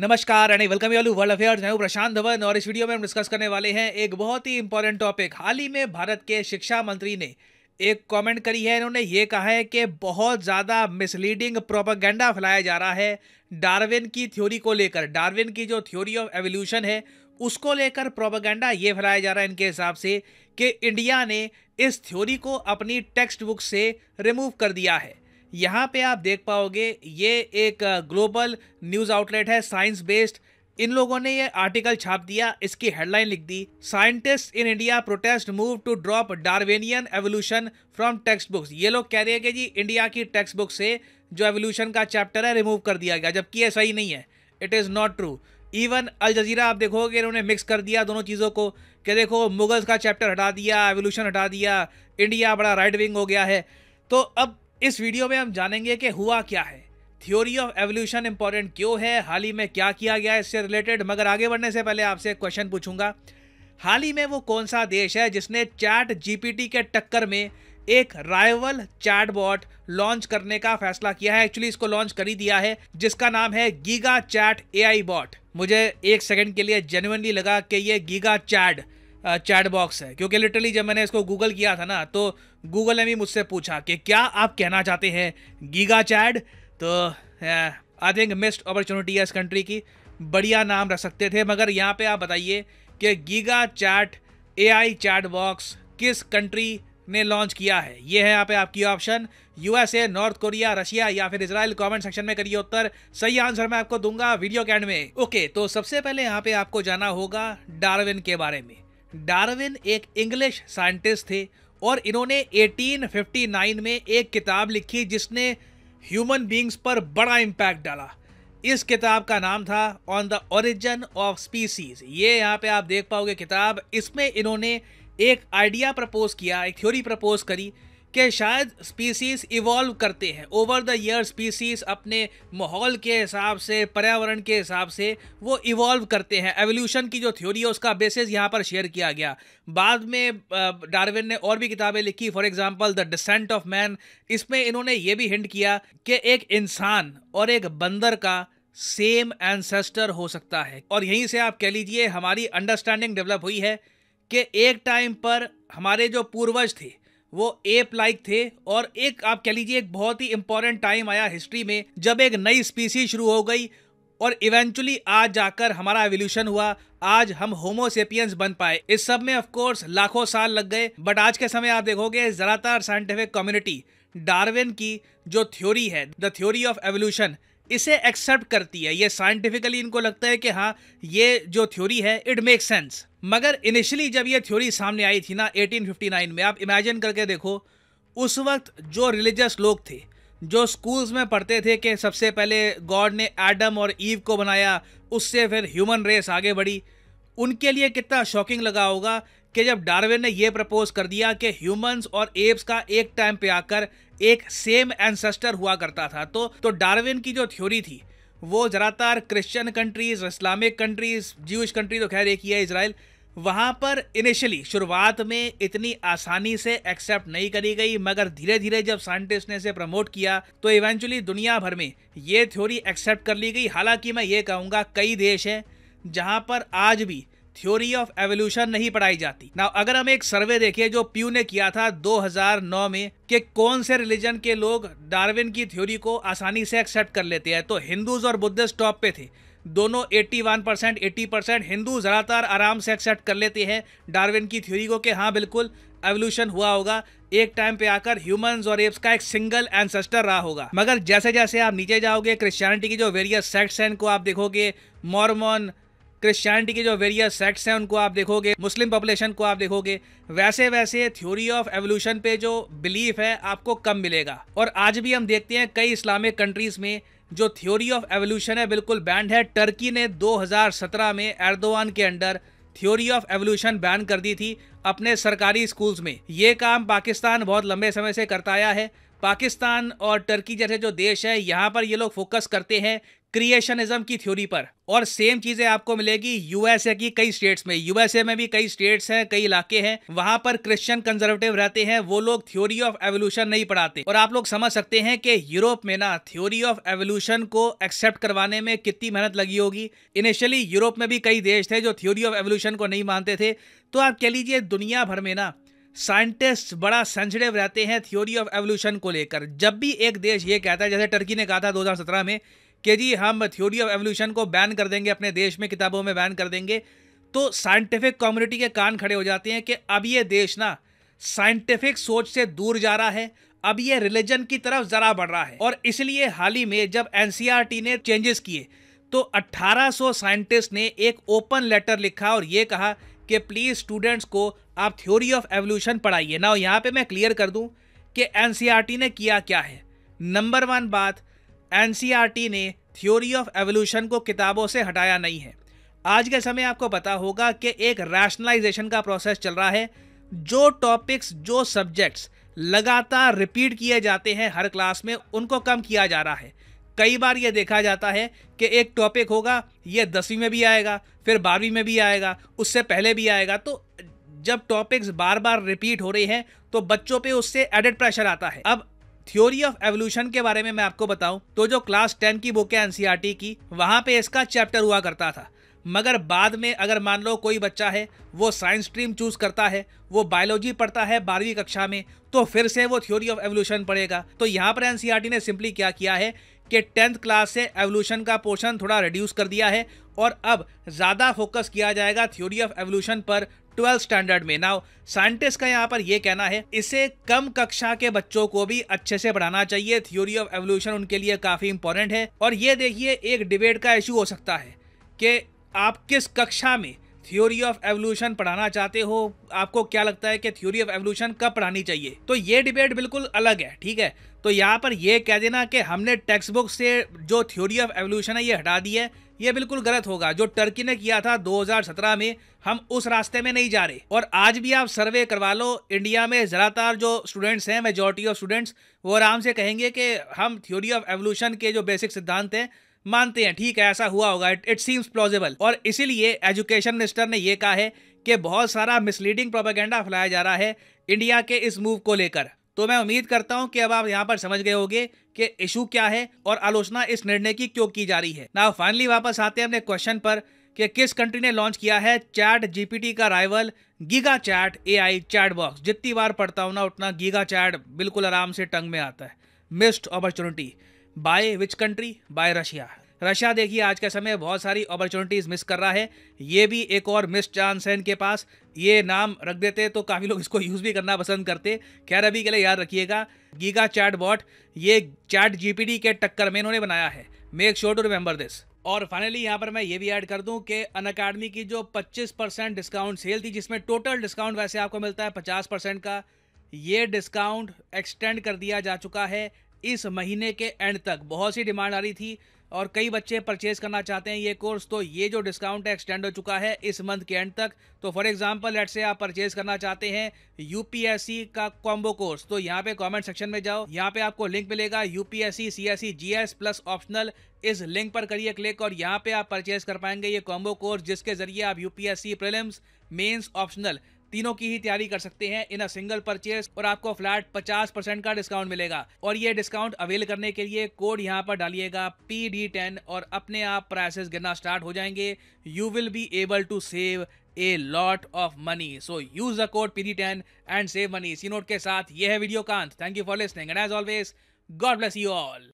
नमस्कार and welcome you world affairs मैं हूं प्रशांत धवन और इस वीडियो में हम डिस्कस करने वाले हैं एक बहुत ही इंपॉर्टेंट टॉपिक हाल ही में भारत के शिक्षा मंत्री ने एक कमेंट करी है इन्होंने ये कहा है कि बहुत ज़्यादा मिसलीडिंग प्रोपागेंडा फैलाया जा रहा है डार्विन की थ्योरी को लेकर डार्विन की जो थ्योरी ऑफ एवोल्यूशन है उसको लेकर प्रोपागेंडा ये फैलाया जा रहा है इनके हिसाब से कि इंडिया ने इस थ्योरी को अपनी टेक्स्ट बुक से रिमूव कर दिया है यहाँ पे आप देख पाओगे ये एक ग्लोबल न्यूज़ आउटलेट है साइंस बेस्ड इन लोगों ने ये आर्टिकल छाप दिया इसकी हेडलाइन लिख दी scientist in India protest move to drop Darwinian evolution from text books ये लोग कह रहे हैं कि जी इंडिया की टेक्स्ट बुक से जो एवोल्यूशन का चैप्टर है रिमूव कर दिया गया जबकि ये सही नहीं है it is not true even Al Jazeera आप देखोगे इन्होंने मिक्स कर दिया दोनों चीज़ों को कि देखो मुगल्स का चैप्टर हटा दिया एवोल्यूशन हटा दिया इंडिया बड़ा राइट विंग हो गया है तो अब इस वीडियो में हम जानेंगे कि हुआ क्या है थ्योरी ऑफ एवोल्यूशन इंपॉर्टेंट क्यों है हाल ही में क्या किया गया इससे रिलेटेड मगर आगे बढ़ने से पहले आपसे एक क्वेश्चन पूछूंगा हाल ही में वो कौन सा देश है जिसने चैट जीपीटी के टक्कर में एक राइवल चैट बॉट लॉन्च करने का फैसला किया है एक्चुअली इसको लॉन्च कर ही दिया है जिसका नाम है गीगा चैट एआई बॉट मुझे एक सेकंड के लिए जेन्युनली लगा कि ये गीगा चैट चैट बॉक्स है क्योंकि लिटरली जब मैंने इसको गूगल किया था ना तो गूगल ने भी मुझसे पूछा कि क्या आप कहना चाहते हैं गीगा चैट तो आई थिंक मिस्ड अपॉर्चुनिटी है इस कंट्री की बढ़िया नाम रख सकते थे मगर यहाँ पे आप बताइए कि giga chat A I chat box किस कंट्री ने लॉन्च किया है ये है यहाँ पे आपकी option USA North Korea Russia या फिर इसराइल कमेंट सेक्शन में करिए उत्तर सही आंसर मैं आपको दूंगा वीडियो कैंड में ओके तो सबसे पहले यहाँ पे आपको जाना होगा डार्विन के बारे में डार्विन एक इंग्लिश साइंटिस्ट थे और इन्होंने 1859 में एक किताब लिखी जिसने ह्यूमन बींग्स पर बड़ा इम्पैक्ट डाला इस किताब का नाम था on the origin of species ये यहाँ पे आप देख पाओगे किताब इसमें इन्होंने एक आइडिया प्रपोज किया एक थ्योरी प्रपोज करी कि शायद स्पीसीज इवॉल्व करते हैं ओवर द ईयर स्पीसीज अपने माहौल के हिसाब से पर्यावरण के हिसाब से वो इवॉल्व करते हैं एवोल्यूशन की जो थ्योरी है उसका बेसिस यहाँ पर शेयर किया गया बाद में डार्विन ने और भी किताबें लिखी for example the descent of man इसमें इन्होंने ये भी हिंट किया कि एक इंसान और एक बंदर का सेम एंसेस्टर हो सकता है और यहीं से आप कह लीजिए हमारी अंडरस्टैंडिंग डेवलप हुई है कि एक टाइम पर हमारे जो पूर्वज थे वो एप लाइक थे और एक आप कह लीजिए एक बहुत ही इंपॉर्टेंट टाइम आया हिस्ट्री में जब एक नई स्पीसी शुरू हो गई और इवेंचुअली आज जाकर हमारा एवोल्यूशन हुआ आज हम होमोसेपियंस बन पाए इस सब में ऑफ कोर्स लाखों साल लग गए बट आज के समय आप देखोगे ज़्यादातर साइंटिफिक कम्युनिटी डार्विन की जो थ्योरी है द थ्योरी ऑफ एवोल्यूशन इसे एक्सेप्ट करती है ये साइंटिफिकली इनको लगता है कि हाँ ये जो थ्योरी है इट मेक सेंस मगर इनिशियली जब ये थ्योरी सामने आई थी ना 1859 में आप इमेजिन करके देखो उस वक्त जो रिलीजियस लोग थे जो स्कूल्स में पढ़ते थे कि सबसे पहले गॉड ने एडम और ईव को बनाया उससे फिर ह्यूमन रेस आगे बढ़ी उनके लिए कितना शॉकिंग लगा होगा कि जब डार्विन ने यह प्रपोज कर दिया कि ह्यूमंस और एप्स का एक टाइम पे आकर एक सेम एंसेस्टर हुआ करता था तो तो डार्विन की जो थ्योरी थी वो ज़रातार Christian countries Islamic countries Jewish country तो खैर एक ही है इसराइल वहाँ पर इनिशियली शुरुआत में इतनी आसानी से एक्सेप्ट नहीं करी गई मगर धीरे धीरे जब साइंटिस्ट ने इसे प्रमोट किया तो इवेंचुअली दुनिया भर में ये थ्योरी एक्सेप्ट कर ली गई हालांकि मैं ये कहूँगा कई देश हैं जहाँ पर आज भी थ्योरी ऑफ एवोल्यूशन नहीं पढ़ाई जाती ना अगर हम एक सर्वे देखें जो प्यू ने किया था 2009 में कि कौन से रिलीजन के लोग डार्विन की थ्योरी को आसानी से एक्सेप्ट कर लेते हैं तो हिंदूज और बुद्धिस्ट टॉप पे थे दोनों 81 परसेंट एट्टी परसेंट हिंदू ज़्यादातर आराम से एक्सेप्ट कर लेते हैं डार्विन की थ्योरी को कि हाँ बिल्कुल एवोल्यूशन हुआ होगा एक टाइम पे आकर ह्यूमंस और एप्स का एक सिंगल एंसेस्टर रहा होगा मगर जैसे जैसे आप नीचे जाओगे क्रिश्चियनिटी की जो वेरियस सेक्ट्स हैं इनको आप देखोगे मॉर्मोन क्रिश्चियनिटी के जो वेरियस सेक्ट्स हैं उनको आप देखोगे मुस्लिम पॉपुलेशन को आप देखोगे वैसे वैसे थ्योरी ऑफ एवोल्यूशन पे जो बिलीफ है आपको कम मिलेगा और आज भी हम देखते हैं कई इस्लामिक कंट्रीज में जो थ्योरी ऑफ एवोल्यूशन है बिल्कुल बैंड है टर्की ने 2017 में एर्दोवान के under theory of evolution ban कर दी थी अपने सरकारी स्कूल्स में ये काम पाकिस्तान बहुत लंबे समय से करता आया है पाकिस्तान और टर्की जैसे जो देश है यहाँ पर ये लोग फोकस करते हैं क्रिएशनिज्म की थ्योरी पर और सेम चीजें आपको मिलेगी यूएसए की कई स्टेट्स में यूएसए में भी कई स्टेट्स हैं कई इलाके हैं वहां पर क्रिश्चियन कंजर्वेटिव रहते हैं वो लोग थ्योरी ऑफ एवोल्यूशन नहीं पढ़ाते और आप लोग समझ सकते हैं कि यूरोप में ना थ्योरी ऑफ एवोल्यूशन को एक्सेप्ट करवाने में कितनी मेहनत लगी होगी इनिशियली यूरोप में भी कई देश थे जो थ्योरी ऑफ एवोल्यूशन को नहीं मानते थे तो आप कह लीजिए दुनिया भर में ना साइंटिस्ट बड़ा सेंसिटिव रहते हैं थ्योरी ऑफ एवोल्यूशन को लेकर जब भी एक देश ये कहता है जैसे टर्की ने कहा था 2017 में कि जी हम थ्योरी ऑफ एवोल्यूशन को बैन कर देंगे अपने देश में किताबों में बैन कर देंगे तो साइंटिफिक कम्युनिटी के कान खड़े हो जाते हैं कि अब ये देश ना साइंटिफिक सोच से दूर जा रहा है अब ये रिलीजन की तरफ जरा बढ़ रहा है और इसलिए हाल ही में जब एनसीईआरटी e ने चेंजेस किए तो 1800 साइंटिस्ट ने एक ओपन लेटर लिखा और ये कहा कि प्लीज़ स्टूडेंट्स को आप थ्योरी ऑफ एवोल्यूशन पढ़ाइए ना यहाँ पे मैं क्लियर कर दूँ कि एन e ने किया क्या है नंबर वन बात एनसीईआरटी ने थ्योरी ऑफ एवोल्यूशन को किताबों से हटाया नहीं है आज के समय आपको पता होगा कि एक रैशनलाइजेशन का प्रोसेस चल रहा है जो टॉपिक्स जो सब्जेक्ट्स लगातार रिपीट किए जाते हैं हर क्लास में उनको कम किया जा रहा है कई बार ये देखा जाता है कि एक टॉपिक होगा ये दसवीं में भी आएगा फिर बारहवीं में भी आएगा उससे पहले भी आएगा तो जब टॉपिक्स बार बार रिपीट हो रही हैं तो बच्चों पे उससे एडिट प्रेशर आता है अब थ्योरी ऑफ एवोल्यूशन के बारे में मैं आपको बताऊं तो जो क्लास टेन की बुक है एनसीईआरटी e की वहां पे इसका चैप्टर हुआ करता था मगर बाद में अगर मान लो कोई बच्चा है वो साइंस स्ट्रीम चूज़ करता है वो बायोलॉजी पढ़ता है बारहवीं कक्षा में तो फिर से वो थ्योरी ऑफ एवोल्यूशन पढ़ेगा तो यहाँ पर एनसीईआरटी e ने सिंपली क्या किया है कि टेंथ क्लास से एवोल्यूशन का पोर्शन थोड़ा रिड्यूस कर दिया है और अब ज़्यादा फोकस किया जाएगा थ्योरी ऑफ एवोल्यूशन पर ट्वेल्थ स्टैंडर्ड में नाउ साइंटिस्ट का यहाँ पर यह कहना है इसे कम कक्षा के बच्चों को भी अच्छे से पढ़ाना चाहिए थ्योरी ऑफ एवोल्यूशन उनके लिए काफी इंपॉर्टेंट है और ये देखिए एक डिबेट का इशू हो सकता है कि आप किस कक्षा में थ्योरी ऑफ एवोल्यूशन पढ़ाना चाहते हो आपको क्या लगता है कि थ्योरी ऑफ एवोल्यूशन कब पढ़ानी चाहिए तो ये डिबेट बिल्कुल अलग है ठीक है तो यहाँ पर यह कह देना कि हमने टेक्स्ट बुक से जो थ्योरी ऑफ एवोल्यूशन है ये हटा दी है ये बिल्कुल गलत होगा जो टर्की ने किया था 2017 में हम उस रास्ते में नहीं जा रहे और आज भी आप सर्वे करवा लो इंडिया में ज़्यादातर जो स्टूडेंट्स हैं मेजोरिटी ऑफ स्टूडेंट्स वो आराम से कहेंगे कि हम थ्योरी ऑफ एवोल्यूशन के जो बेसिक सिद्धांत हैं मानते हैं ठीक है ऐसा हुआ होगा इट सीम्स प्लॉजिबल और इसीलिए एजुकेशन मिनिस्टर ने यह कहा है कि बहुत सारा मिसलीडिंग प्रोपागेंडा फैलाया जा रहा है इंडिया के इस मूव को लेकर तो मैं उम्मीद करता हूं कि अब आप यहां पर समझ गए होंगे कि इशू क्या है और आलोचना इस निर्णय की क्यों की जा रही है ना फाइनली वापस आते हैं अपने क्वेश्चन पर कि किस कंट्री ने लॉन्च किया है चैट जीपीटी का rival giga chat A I chat box जितनी बार पढ़ता हूँ ना उतना गीगा चैट बिल्कुल आराम से टंग में आता है missed opportunity by which country by Russia Russia देखिए आज के समय बहुत सारी अपॉर्चुनिटीज़ मिस कर रहा है ये भी एक और मिस चांस है इनके पास ये नाम रख देते तो काफ़ी लोग इसको यूज़ भी करना पसंद करते खैर अभी के लिए याद रखिएगा गीगा चैट बॉट ये चैट जीपीडी के टक्कर में इन्होंने बनाया है make sure to remember this और फाइनली यहाँ पर मैं ये भी ऐड कर दूँ कि अन अकाडमी की जो पच्चीस परसेंट डिस्काउंट सेल थी जिसमें टोटल डिस्काउंट वैसे आपको मिलता है पचास परसेंट का ये डिस्काउंट एक्सटेंड कर दिया जा चुका है इस महीने के एंड तक बहुत सी डिमांड आ रही थी और कई बच्चे परचेज करना चाहते हैं ये कोर्स तो ये जो डिस्काउंट है एक्सटेंड हो चुका है इस मंथ के एंड तक तो फॉर एग्जांपल लेट से आप परचेज करना चाहते हैं यूपीएससी का कॉम्बो कोर्स तो यहाँ पे कमेंट सेक्शन में जाओ यहाँ पे आपको लिंक मिलेगा UPSC CSC GS plus optional इस लिंक पर करिए क्लिक और यहाँ पे आप परचेज कर पाएंगे ये कॉम्बो कोर्स जिसके जरिए आप यूपीएससी प्रिलिम्स मेन्स ऑप्शनल तीनों की ही तैयारी कर सकते हैं इन अ सिंगल परचेज और आपको फ्लैट 50 परसेंट का डिस्काउंट मिलेगा और ये डिस्काउंट अवेल करने के लिए कोड यहाँ पर डालिएगा पी डी टेन और अपने आप प्राइसेस गिरना स्टार्ट हो जाएंगे you will be able to save a lot of money so use the code P D ten and save money इसी नोट के साथ यह है वीडियो कांत thank you for listening and as always God bless you all